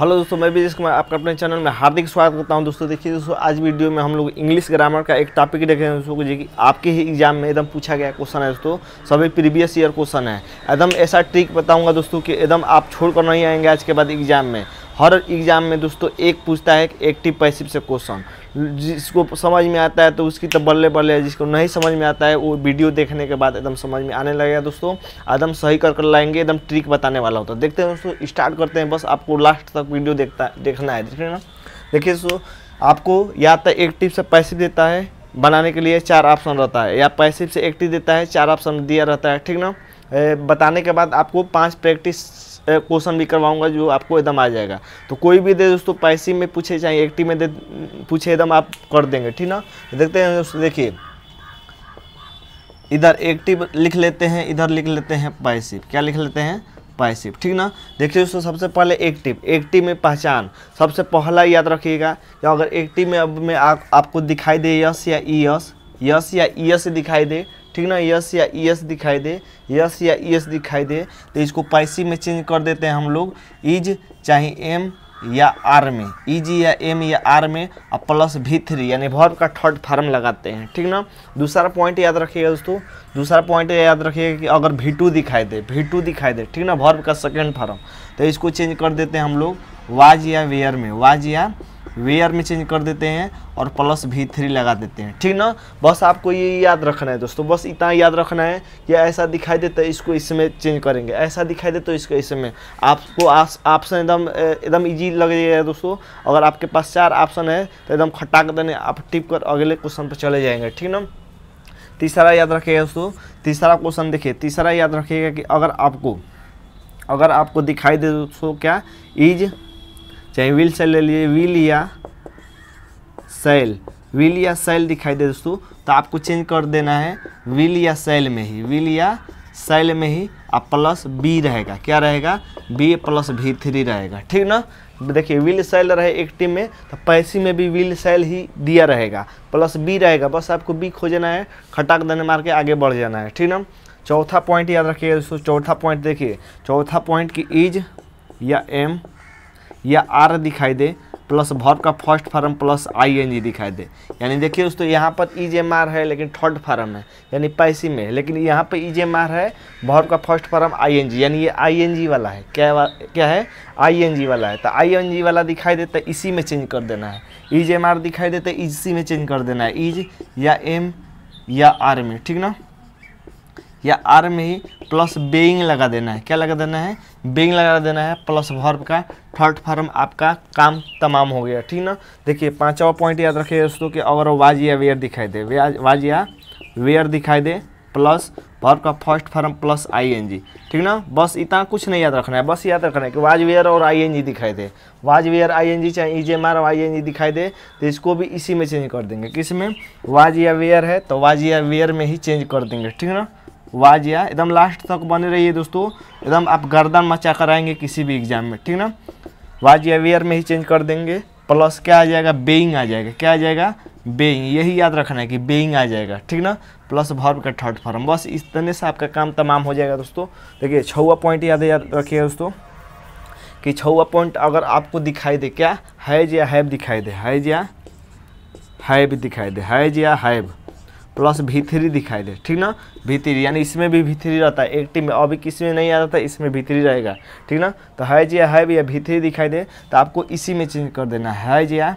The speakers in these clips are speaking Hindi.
हेलो दोस्तों मैं भी कुमार आपका अपने चैनल में हार्दिक स्वागत करता हूं दोस्तों देखिए दोस्तों आज वीडियो में हम लोग इंग्लिश ग्रामर का एक टॉपिक देख रहे हैं दोस्तों जो कि आपके ही एग्जाम में एकदम पूछा गया क्वेश्चन है दोस्तों सभी प्रीवियस ईयर क्वेश्चन है एकदम ऐसा ट्रिक बताऊंगा दोस्तों कि एकदम आप छोड़कर नहीं आएंगे आज के बाद एग्जाम में हर एग्ज़ाम में दोस्तों एक पूछता है एक्टिव पैसिव से क्वेश्चन जिसको समझ में आता है तो उसकी तो बल्ले बल्ले है जिसको नहीं समझ में आता है वो वीडियो देखने के बाद एकदम समझ में आने लगेगा दोस्तों एकदम सही कर कर लाएंगे एकदम ट्रिक बताने वाला होता है देखते हैं दोस्तों स्टार्ट करते हैं बस आपको लास्ट तक वीडियो देखता देखना है देखिए ना देखिए दोस्तों आपको या तो एक्टिव से पैसिव देता है बनाने के लिए चार ऑप्शन रहता है या पैसिव से एक्टिव देता है चार ऑप्शन दिया रहता है ठीक ना बताने के बाद आपको पाँच प्रैक्टिस क्वेश्चन भी करवाऊंगा जो आपको एकदम आ जाएगा तो कोई भी दे दोस्तों पैसी में पूछे चाहे एक्टिव में दे पूछे एकदम आप कर देंगे ठीक ना देखते हैं दोस्तों देखिए इधर एक्टिव लिख लेते हैं इधर लिख लेते हैं पैसिव क्या लिख लेते हैं पैसिव ठीक ना देखिए दोस्तों सबसे पहले एक्टिव एक्टिव में पहचान सबसे पहला याद रखिएगा कि अगर एक्टिव में अब मैं आपको दिखाई दे यस या ई यस यस या ई यस दिखाई दे ठीक ना यस या ई एस दिखाई दे यस या ई एस दिखाई दे तो इसको पाइसी में चेंज कर देते हैं हम लोग इज चाहे एम या आर में इज या एम या आर में और प्लस भी थ्री यानी भर्व का थर्ड फार्म लगाते हैं ठीक ना दूसरा पॉइंट याद रखिएगा दोस्तों दूसरा पॉइंट याद रखिएगा कि अगर भी टू दिखाई दे भी टू दिखाई दे ठीक ना भर्व का सेकेंड फार्म तो इसको चेंज कर देते हैं हम लोग वाज या वेयर में वाज या वेयर में चेंज कर देते हैं और प्लस भी थ्री लगा देते हैं ठीक ना बस आपको ये याद रखना है दोस्तों बस इतना याद रखना है कि ऐसा दिखाई देता है इसको इसमें चेंज करेंगे ऐसा दिखाई देता है तो इसको इसमें आपको ऑप्शन एकदम एकदम ईजी लगेगा दोस्तों अगर आपके पास चार ऑप्शन है तो एकदम खटाक देने आप टिप कर अगले क्वेश्चन पर चले जाएंगे ठीक ना तीसरा याद रखिएगा दोस्तों तीसरा क्वेश्चन देखिए तीसरा याद रखिएगा कि अगर आपको अगर आपको दिखाई दे दोस्तों क्या इज चाहे व्हील सेल ले लीजिए व्हील या सेल व्हील या सेल दिखाई दे दोस्तों तो आपको चेंज कर देना है व्हील या सेल में ही व्हील या सेल में ही आप प्लस बी रहेगा क्या रहेगा बी प्लस भी थ्री रहेगा ठीक ना देखिए व्हील सेल रहे एक टीम में तो पैसी में भी व्हील सेल ही दिया रहेगा प्लस बी रहेगा बस आपको बी खोजना है खटाक देने मार के आगे बढ़ जाना है ठीक ना चौथा पॉइंट याद रखिए दोस्तों चौथा पॉइंट देखिए चौथा पॉइंट की इज या एम या आर दिखाई दे प्लस भर का first form plus I N G दिखाई दे यानी देखिए दोस्तों यहाँ पर ई जे मार है लेकिन थर्ड फार्म है यानी पैसी में है लेकिन यहाँ पर ई जे मार है भर का first form I N G यानी ये आई एन जी वाला है क्या वा, क्या है आई एन जी वाला है तो आई एन जी वाला दिखाई दे तो इसी में चेंज कर देना है ई जे मार दिखाई दे तो इसी में चेंज कर देना है ईज e या एम या आर में ठीक ना या आर में ही प्लस बेइंग लगा देना है क्या लगा देना है बेइंग लगा देना है प्लस वर्ब का थर्ड फॉर्म आपका काम तमाम हो गया ठीक ना देखिए पांचवा पॉइंट याद रखिए दोस्तों कि और वाज या वेयर दिखाई दे वाज या वेयर दिखाई दे प्लस वर्ब का फर्स्ट फॉर्म प्लस आईएनजी ठीक ना बस इतना कुछ नहीं याद रखना है बस याद रखना है कि वाज वेयर और आईएनजी दिखाई दे वाज वेयर आईएनजी चाहे ईजेएमआर और आईएनजी दिखाई दे तो इसको भी इसी में चेंज कर देंगे किस में वाज या वेयर है तो वाज या वेयर में ही चेंज कर देंगे ठीक ना वाजिया एकदम लास्ट तक बने रहिए दोस्तों एकदम आप गर्दन मचा कर आएंगे किसी भी एग्जाम में ठीक ना वाजिया वेयर में ही चेंज कर देंगे प्लस क्या आ जाएगा बेइंग आ जाएगा क्या आ जाएगा बेइंग यही याद रखना है कि बेइंग आ जाएगा ठीक ना प्लस भर्व का थर्ड फॉर्म बस इतने से आपका काम तमाम हो जाएगा दोस्तों देखिए छुआ पॉइंट याद याद रखिए दोस्तों कि छुआ पॉइंट अगर आपको दिखाई दे क्या हैज या हैव दिखाई दे हैज या हैव दिखाई दे हैज या हैव प्लस भी थ्री दिखाई दे ठीक ना भी थ्री यानी इसमें भी भी थ्री रहता है एक टीम में अभी किसी में नहीं आ रहा था इसमें भी थ्री रहेगा ठीक ना तो है या हैव या भी थ्री दिखाई दे तो आपको इसी में चेंज कर देना है या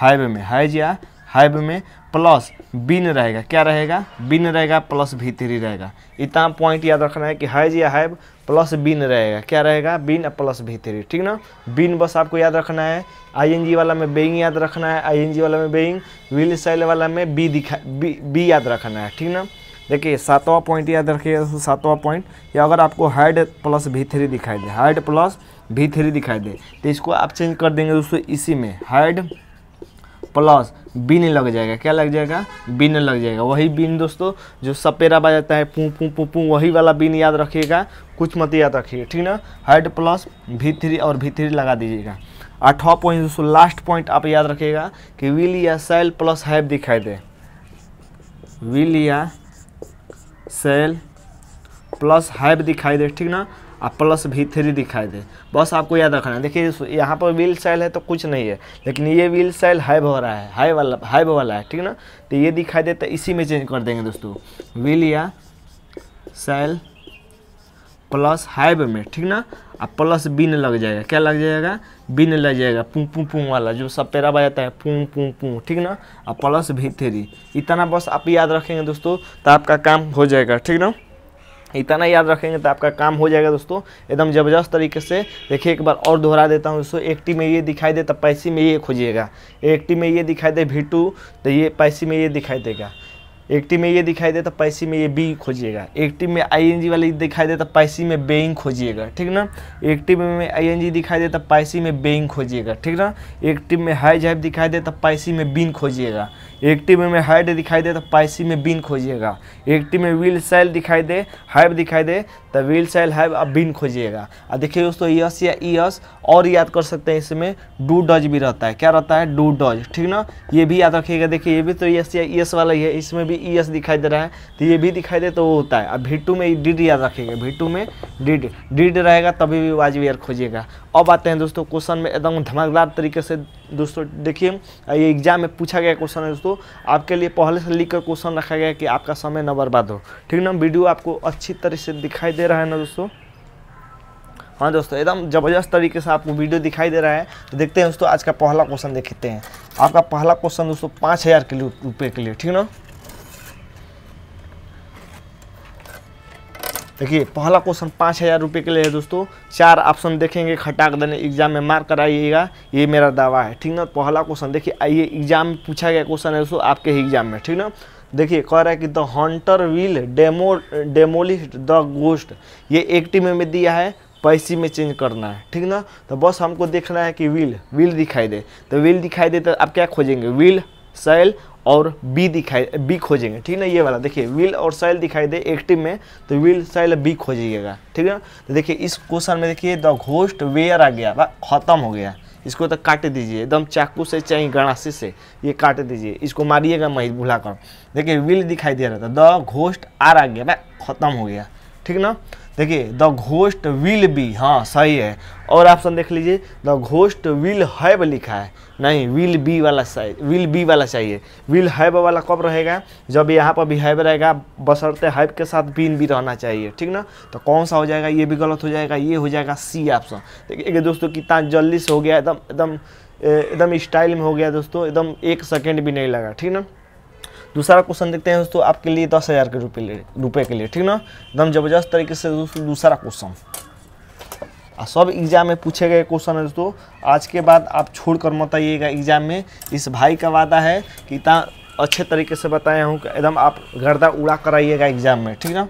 हैव में हैज या हैव में प्लस बिन रहेगा क्या रहेगा बिन रहेगा प्लस भी थ्री रहेगा इतना पॉइंट याद रखना है कि हैज या हैव प्लस बिन रहेगा क्या रहेगा बिन और प्लस भी थ्री ठीक ना बिन बस आपको याद रखना है आईएनजी वाला में बेइंग याद रखना है आईएनजी वाला में बेइंग व्हील सेल वाला में बी दिखा बी बी याद रखना है ठीक ना देखिए सातवां पॉइंट याद रखिएगा सातवां पॉइंट या अगर आपको हाइड प्लस भी थ्री दिखाई दे हाइड प्लस भी थ्री दिखाई दे तो इसको आप चेंज कर देंगे दोस्तों इसी में हाइड प्लस बिन लग जाएगा क्या लग जाएगा बिन लग जाएगा वही बिन दोस्तों जो सपेरा बजाता है पू पू पू पू वही वाला बिन याद रखिएगा कुछ मत याद रखिएगा ठीक ना हेड प्लस भी थ्री और भी थ्री लगा दीजिएगा अठवा पॉइंट दोस्तों लास्ट पॉइंट आप याद रखिएगा कि विल या सेल प्लस हैव दिखाई दे विल या सेल प्लस हैव दिखाई दे ठीक ना और प्लस भी थ्री दिखाई दे बस आपको याद रखना है देखिए यहाँ पर व्हील सेल है तो कुछ नहीं है लेकिन ये व्हील सेल हाइव हो रहा है हाई वाला हाइव वाला है ठीक ना तो ये दिखाई दे तो इसी में चेंज कर देंगे दोस्तों व्हील या सेल प्लस हाइव में ठीक ना और प्लस बिन लग जाएगा क्या लग जाएगा बिन लग जाएगा पुंग पुंग पुंग वाला जो सब पेरा बजाता है पुंग पुंग पुंग ठीक ना और प्लस भी थ्री इतना बस आप याद रखेंगे दोस्तों तो आपका काम हो जाएगा ठीक ना इतना याद रखेंगे तो आपका काम हो जाएगा दोस्तों एकदम ज़बरदस्त तरीके से देखिए एक बार और दोहरा देता हूँ दोस्तों एक टी में ये दिखाई दे तो पैसी में ये खोजिएगा एक्टी में ये दिखाई दे भी तो ये पैसी में ये दिखाई देगा एक्टिव में ये दिखाई देता तो पैसी में ये बी खोजिएगा एक्टिव में आईएनजी वाली दिखाई देता तो पैसी में बेइंग खोजिएगा ठीक ना एक्टिव में आईएनजी दिखाई देता तो पैसी में बेइंग खोजिएगा ठीक ना एक्टिव में हाइज हाइप दिखाई देता पैसी में बिन खोजिएगा एक्टिव में हाइड दिखाई दे तो पैसी में बिन खोजिएगा एक्टिव में व्हील सेल दिखाई दे हाइप दिखाई दे द व्हील सेल हैव अब बिन खोजिएगा और देखिए दोस्तों यस या ईयस और याद कर सकते हैं इसमें डू डज भी रहता है क्या रहता है डू डज ठीक ना ये भी याद रखिएगा देखिए ये भी तो यस या ईयस वाला ही है इसमें भी ईयस दिखाई दे रहा है तो ये भी दिखाई दे तो वो होता है अब भी में डिड याद रखिएगा भी में डिड डिड रहेगा तभी भी वाजवेयर खोजिएगा अब आते हैं दोस्तों क्वेश्चन में एकदम धमाकेदार तरीके से दोस्तों देखिए ये एग्जाम में पूछा गया क्वेश्चन है दोस्तों आपके लिए पहले से लिख कर क्वेश्चन रखा गया कि आपका समय न बर्बाद हो ठीक ना वीडियो आपको अच्छी तरह से दिखाई दे रहा है ना दोस्तों हाँ दोस्तों एकदम ज़बरदस्त तरीके से आपको वीडियो दिखाई दे रहा है तो देखते हैं दोस्तों आज का पहला क्वेश्चन देखते हैं आपका पहला क्वेश्चन दोस्तों पाँच हज़ार के लिए रुपये के लिए ठीक ना देखिए पहला क्वेश्चन पाँच हज़ार रुपये के लिए है दोस्तों चार ऑप्शन देखेंगे खटाक देने एग्जाम में मार्क कराइएगा ये मेरा दावा है ठीक ना पहला क्वेश्चन देखिए आइए एग्जाम में पूछा गया क्वेश्चन है दोस्तों आपके ही एग्जाम में ठीक ना देखिए कह रहा है कि the hunter will demo demolish the ghost ये एक टीम में दिया है पैसी में चेंज करना है ठीक ना तो बस हमको देखना है कि विल विल दिखाई दे तो विल दिखाई दे तो आप क्या खोजेंगे विल सेल और बी दिखाई बी खोजेंगे ठीक ना ये वाला देखिए विल और सैल दिखाई दे एक्टिव में तो विल सैल बी खोजिएगा ठीक है तो देखिए इस क्वेश्चन में देखिए द घोस्ट वेयर आ गया ख़त्म हो गया इसको तो काट दीजिए एकदम चाकू से चाहे गणासी से ये काट दीजिए इसको मारिएगा मही भुलाकर देखिए विल दिखाई दे रहा था द घोस्ट आर आ गया ख़त्म हो गया ठीक ना देखिए द घोस्ट विल बी हाँ सही है और ऑप्शन देख लीजिए द घोस्ट विल हैव लिखा है नहीं विल बी वाला विल बी वाला चाहिए विल हैव वाला कब रहेगा जब यहाँ पर भी हैव रहेगा बसरते हैव के साथ बीन भी रहना चाहिए ठीक ना तो कौन सा हो जाएगा ये भी गलत हो जाएगा ये हो जाएगा सी ऑप्शन देखिए दोस्तों कितना जल्दी से हो गया एकदम एकदम एकदम स्टाइल में हो गया दोस्तों एकदम एक सेकेंड भी नहीं लगा ठीक ना दूसरा क्वेश्चन देखते हैं दोस्तों आपके लिए दस हज़ार के रुपये रुपये के लिए ठीक ना एकदम ज़बरदस्त तरीके से दोस्तों दूसरा क्वेश्चन और सब एग्जाम में पूछे गए क्वेश्चन है दोस्तों आज के बाद आप छोड़ कर मत आइएगा एग्जाम में इस भाई का वादा है कि इतना अच्छे तरीके से बताया हूँ कि एकदम आप गर्दा उड़ा कर आइएगा एग्जाम में ठीक ना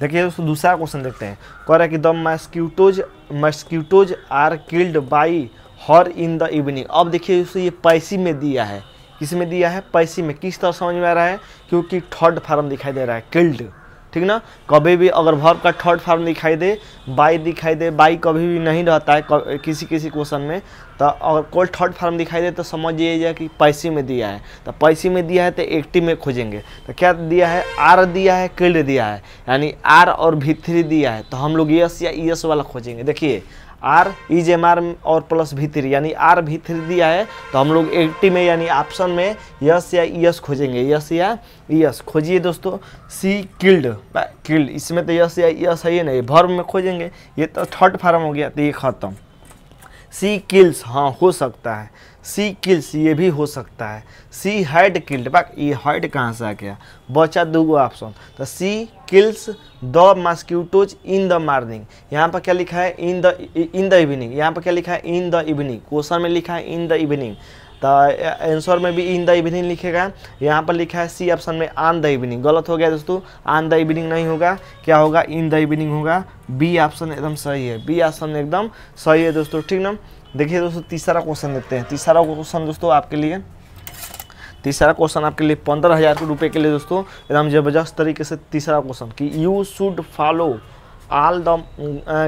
देखिए दोस्तों दूसरा क्वेश्चन देखते हैं कह रहे हैं कि the mosquitoes mosquitoes are killed by her in the evening अब देखिए दोस्तों ये पैसी में दिया है किस में दिया है पैसी में किस तरह समझ में आ रहा है क्योंकि थर्ड फार्म दिखाई दे रहा है किल्ड ठीक ना कभी भी अगर वर्ब का थर्ड फार्म दिखाई दे बाई दिखाई दे बाई कभी भी नहीं रहता है किसी किसी क्वेश्चन में तो अगर कोई थर्ड फार्म दिखाई दे तो समझिएगा कि पैसी में दिया है तो पैसी में दिया है तो एक्टिव में खोजेंगे तो क्या दिया है आर दिया है किल्ड दिया है यानी आर और भीतरी दिया है तो हम लोग यस या यस वाला खोजेंगे देखिए आर इज एम आर और प्लस भी थ्री यानी आर भी थ्री दिया है तो हम लोग एट्टी में यानी ऑप्शन में यस या यस खोजेंगे यस या यस खोजिए दोस्तों सी किल्ड किल्ड इसमें तो यस या यस है ये नहीं भर्म में खोजेंगे ये तो थर्ड फार्म हो गया तो ये ख़त्म सी किल्स हाँ हो सकता है सी किल्स ये भी हो सकता है सी हाइड किल्ड बाक ये हैड कहाँ से आ गया बचा दूगो ऑप्शन तो she kills the mosquitoes in the morning यहाँ पर क्या लिखा है in the in the evening यहाँ पर क्या लिखा है इन द इवनिंग क्वेश्चन में लिखा है इन द इवनिंग तो आंसर में भी इन द इवनिंग लिखेगा यहाँ पर लिखा है सी ऑप्शन में आन द इवनिंग गलत हो गया दोस्तों आन द इवनिंग नहीं होगा क्या होगा इन द इवनिंग होगा बी ऑप्शन एकदम सही है बी ऑप्शन एकदम सही है दोस्तों ठीक ना देखिए दोस्तों तीसरा क्वेश्चन देते हैं तीसरा क्वेश्चन दोस्तों आपके लिए तीसरा क्वेश्चन आपके लिए पंद्रह हज़ार रुपए के लिए दोस्तों एकदम जबरदस्त तरीके से तीसरा क्वेश्चन कि you should follow all the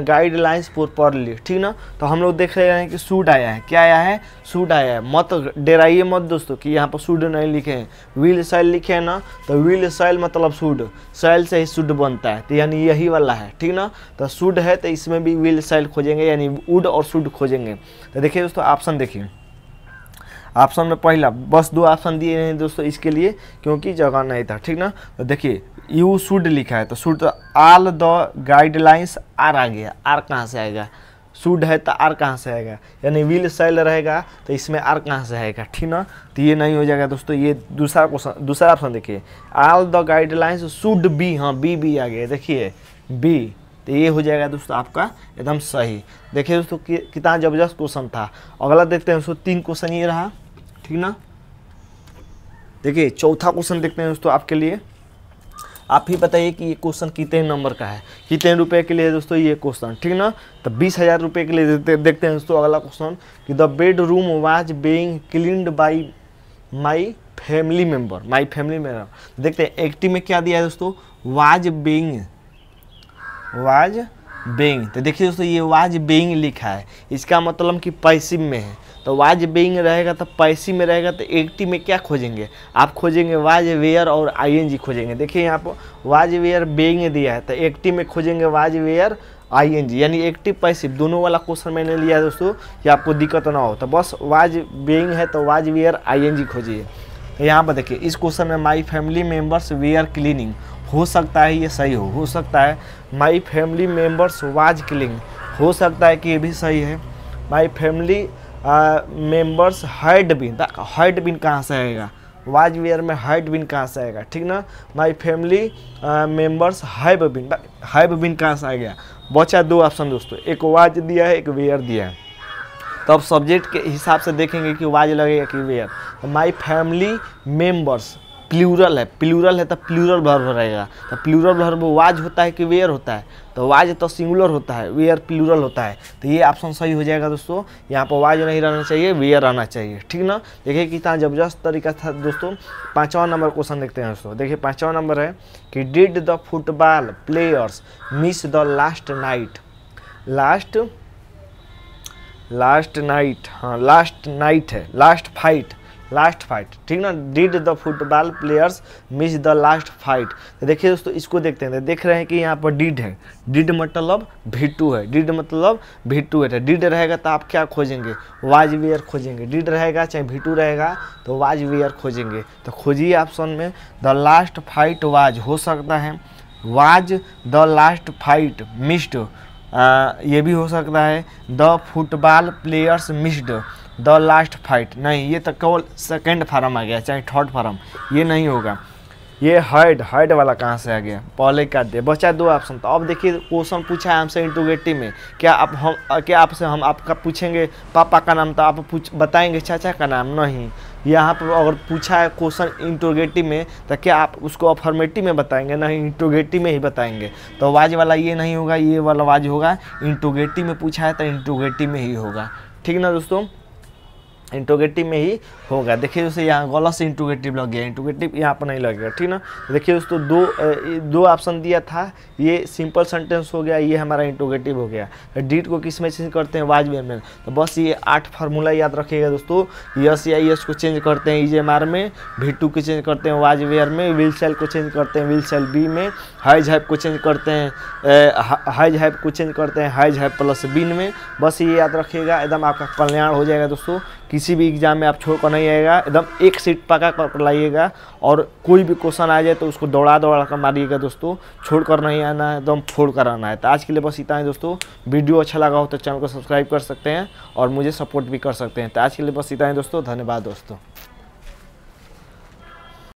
guidelines properly ठीक ना तो हम लोग देख रहे हैं कि सूट आया है क्या आया है सूट आया है मत डराइए मत दोस्तों कि यहाँ पर सूट नहीं लिखे हैं व्हील सेल लिखे हैं ना तो व्हील सेल मतलब सूट सेल से ही सूट बनता है तो यानी यही वाला है ठीक ना तो सूट है तो इसमें भी व्हील सेल खोजेंगे यानी वुड और सूट खोजेंगे तो देखिए दोस्तों ऑप्शन देखिए ऑप्शन में पहला बस दो ऑप्शन दिए हैं दोस्तों इसके लिए क्योंकि जगह नहीं था ठीक ना तो देखिए यू शुड लिखा है तो should all the guidelines are आ गया आर कहाँ से आएगा शुड है तो आर कहाँ से आएगा यानी विल सेल रहेगा तो इसमें आर कहाँ से आएगा ठीक ना तो ये नहीं हो जाएगा दोस्तों ये दूसरा क्वेश्चन दूसरा ऑप्शन देखिए all the guidelines should be हाँ बी बी आ गया देखिए बी तो ये हो जाएगा दोस्तों आपका एकदम सही देखिए दोस्तों कि, कितना ज़बरदस्त क्वेश्चन था अगला देखते हैं दोस्तों तीन क्वेश्चन ये रहा ठीक ना देखिए चौथा क्वेश्चन देखते हैं दोस्तों आपके लिए आप ही बताइए कि ये क्वेश्चन कितने नंबर का है कितने रुपए के लिए दोस्तों ये क्वेश्चन ठीक ना तो बीस हज़ार रुपये के लिए देखते हैं दोस्तों अगला क्वेश्चन कि the bedroom was being cleaned by my family member my family member देखते हैं एक्टिव में क्या दिया है दोस्तों वाज बींग वाज बेंग तो देखिए दोस्तों ये वाज बेंग लिखा है इसका मतलब कि पैसिव में है तो वाज बेइंग रहेगा तो पैसिव में रहेगा तो एक्टिव में क्या खोजेंगे आप खोजेंगे वाज वेयर और आईएनजी खोजेंगे देखिए यहाँ पर वाज वेयर बेइंग दिया है तो एक्टिव में खोजेंगे वाज वेयर आईएनजी यानी एक्टिव पैसिव दोनों वाला क्वेश्चन मैंने लिया दोस्तों कि आपको दिक्कत ना हो तो बस वाज बेइंग है तो वाज वेयर आईएनजी खोजिए तो यहाँ पर देखिए इस क्वेश्चन में my family members were cleaning हो सकता है ये सही हो हो सकता है my family members was killing हो सकता है कि ये भी सही है my family members had been had been कहाँ से आएगा वाज वेयर में हाइड बिन कहाँ से आएगा ठीक ना my family members had been had been कहाँ से आ गया बचा दो ऑप्शन दोस्तों एक वाज दिया है एक वेयर दिया है तो अब सब्जेक्ट के हिसाब से देखेंगे कि वाज लगेगा कि were my family members plural है प्लूरल है तो प्लूरल भर्व रहेगा तो प्लूरल भर्ब वाज होता है कि वेयर होता है तो वाज तो सिंगुलर होता है वेयर प्लूरल होता है तो ये ऑप्शन सही हो जाएगा दोस्तों यहाँ पर वाज नहीं रहना चाहिए वेयर रहना चाहिए ठीक ना देखिए कितना जबरदस्त तरीका था दोस्तों पाँचवा नंबर क्वेश्चन देखते हैं दोस्तों देखिए पाँचवा नंबर है कि did the football players miss the last night last last night हाँ लास्ट नाइट है लास्ट फाइट लास्ट फाइट ठीक ना did the football players miss the last fight तो देखिए दोस्तों इसको देखते हैं देख रहे हैं कि यहाँ पर डिड है डिड मतलब भिटू है डिड मतलब भिटू है डिड तो रहेगा तो आप क्या खोजेंगे वाज वियर खोजेंगे डिड रहेगा चाहे टू रहेगा तो वाज वियर खोजेंगे तो खोजिए ऑप्शन में द लास्ट फाइट वाज हो सकता है was the last fight missed ये भी हो सकता है the football players missed the last fight नहीं ये तो केवल सेकेंड फार्म आ गया चाहे थर्ड फार्म ये नहीं होगा ये हर्ड हर्ड वाला कहाँ से आ गया पहले काट दिया बचा दो ऑप्शन तो अब देखिए क्वेश्चन पूछा है हमसे इंटोगेटिव में क्या आप हम क्या आपसे हम आपका पूछेंगे पापा का नाम तो आप पूछ बताएंगे चाचा का नाम नहीं यहाँ पर अगर पूछा है क्वेश्चन इंटोगेटिव में तो क्या आप उसको अफॉर्मेटिव में बताएंगे नहीं इंटोगेटिव में ही बताएंगे तो वाज वाला ये नहीं होगा ये वाला वाज होगा इंटोगेटिव में पूछा है तो इंटोगेटिव में ही होगा ठीक ना दोस्तों इंटोगेटिव में ही होगा देखिए दोस्तों यहाँ गलत से इंटोगेटिव लग गया इंटोगेटिव यहाँ पर नहीं लगेगा ठीक ना देखिए दोस्तों दो दो ऑप्शन दिया था ये सिंपल सेंटेंस हो गया ये हमारा इंटोगेटिव हो गया डीट को किस में चेंज करते हैं वाज वे में तो बस ये आठ फार्मूला याद रखिएगा दोस्तों यस या यस को चेंज करते हैं ई e जे में वी टू को चेंज करते हैं वाज वेयर में विल सेल को चेंज करते हैं विल सेल बी में हाइज हाइप को चेंज करते हैं हाइज हाइप को चेंज करते हैं हाइज हाइप प्लस बीन में बस ये याद रखिएगा एकदम आपका कल्याण हो जाएगा दोस्तों किसी भी एग्ज़ाम में आप छोड़ नहीं आएगा एकदम एक सीट पका कर लाइएगा और कोई भी क्वेश्चन आ जाए तो उसको दौड़ा दौड़ा कर मारिएगा दोस्तों छोड़ कर नहीं आना है एकदम फोड़ कर आना है तो आज के लिए बस इतना ही दोस्तों वीडियो अच्छा लगा हो तो चैनल को सब्सक्राइब कर सकते हैं और मुझे सपोर्ट भी कर सकते हैं तो आज के लिए बस इतना ही दोस्तों धन्यवाद दोस्तों